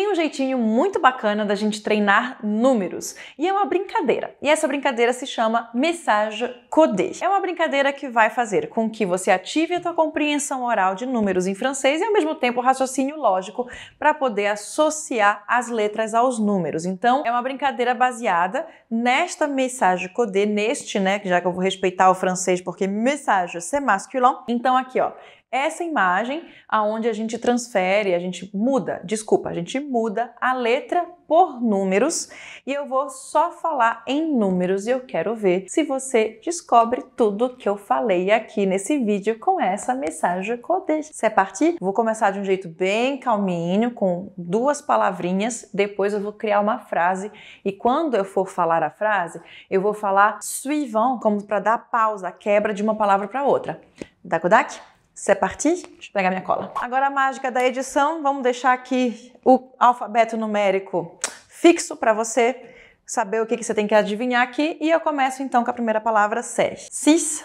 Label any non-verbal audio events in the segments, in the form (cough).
Tem jeitinho muito bacana da gente treinar números. E é uma brincadeira. E essa brincadeira se chama Message Codé. É uma brincadeira que vai fazer com que você ative a sua compreensão oral de números em francês e ao mesmo tempo o raciocínio lógico para poder associar as letras aos números. Então, é uma brincadeira baseada nesta Message Codé, neste, né, já que eu vou respeitar o francês porque message c'est masculin. Então aqui, ó, essa imagem aonde a gente transfere, a gente muda, desculpa, a gente muda muda a letra por números e eu vou só falar em números e eu quero ver se você descobre tudo que eu falei aqui nesse vídeo com essa mensagem codê. é parti? Vou começar de um jeito bem calminho, com duas palavrinhas, depois eu vou criar uma frase e quando eu for falar a frase, eu vou falar suivant, como para dar pausa, quebra de uma palavra para outra. D'accord C'est é parti? Deixa eu pegar minha cola. Agora a mágica da edição, vamos deixar aqui o alfabeto numérico fixo para você saber o que, que, você tem que adivinhar aqui. E eu começo então com a primeira palavra, c'est. 6,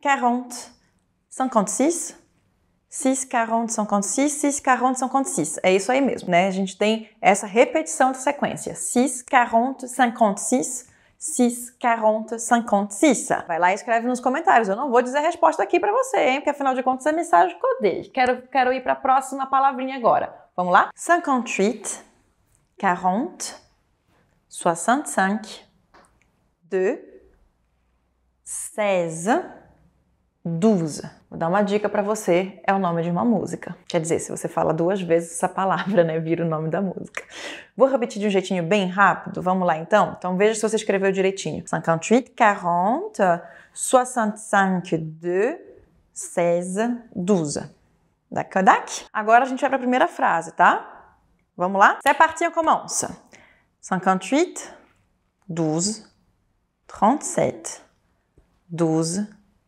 40, 56, 6, 40, 56, 6, 40, 56. É isso aí mesmo, né? A gente tem essa repetição de sequência. 6, 40, 56, 6 40 56. Vai lá e escreve nos comentários. Eu não vou dizer a resposta aqui para você, hein? Porque afinal de contas é mensagem que eu dei. Quero, quero ir para a próxima palavrinha agora. Vamos lá? 58, 40, 65, 2, 16. Douze. Vou dar uma dica para você, é o nome de uma música. Quer dizer, se você fala duas vezes essa palavra, né, vira o nome da música. Vou repetir de um jeitinho bem rápido, vamos lá então? Então veja se você escreveu direitinho. 58, 40, 65, 2, 16, 12. D'accord? Agora a gente vai para a primeira frase, tá? Vamos lá? C'est parti, on commence. 58, 12, 37, 12,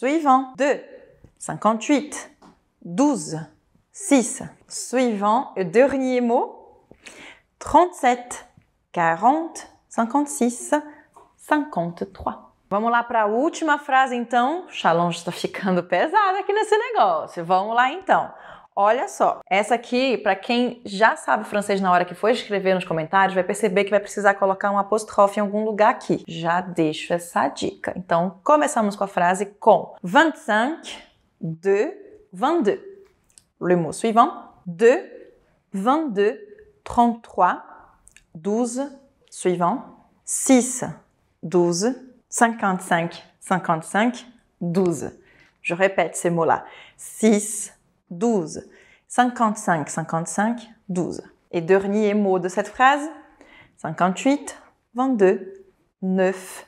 Suivant. 2. 58. 12. 6. Suivant. Dernier mot. 37. 40. 56. 53. Vamos lá para a última frase então. Challenge está ficando (laughs) pesado aqui nesse negócio. Vamos lá então. Olha só, essa aqui, para quem já sabe francês na hora que for escrever nos comentários, vai perceber que vai precisar colocar um apóstrofe em algum lugar aqui. Já deixo essa dica. Então, começamos com a frase com 25 de 22. Le mot suivant, de 22, 33, 12, suivant, 6, 12, 55, 55, 12. Je répète ces mots-là. 6, 12. 12. 55, 55, 12. Et dernier mot de cette phrase, 58, 22, 9,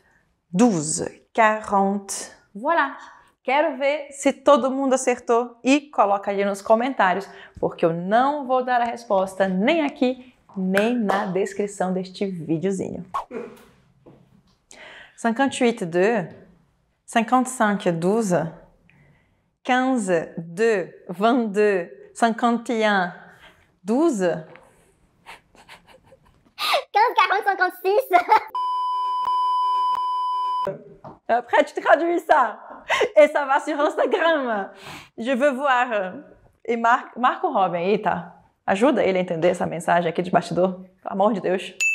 12, 40. Voilà! Quero ver se todo mundo acertou e coloca aí nos comentários, porque eu não vou dar a resposta nem aqui, nem na descrição deste videozinho. 58, 2, 55, 12, 15, 2, 22, 51, 12. 15, 40, 56. Après, tu traduis ça. Et ça va sur Instagram. Je veux voir. Euh, et Mar Marco Robin, eita, ajuda ele a entender essa mensagem aqui de bastidor. amor de Deus.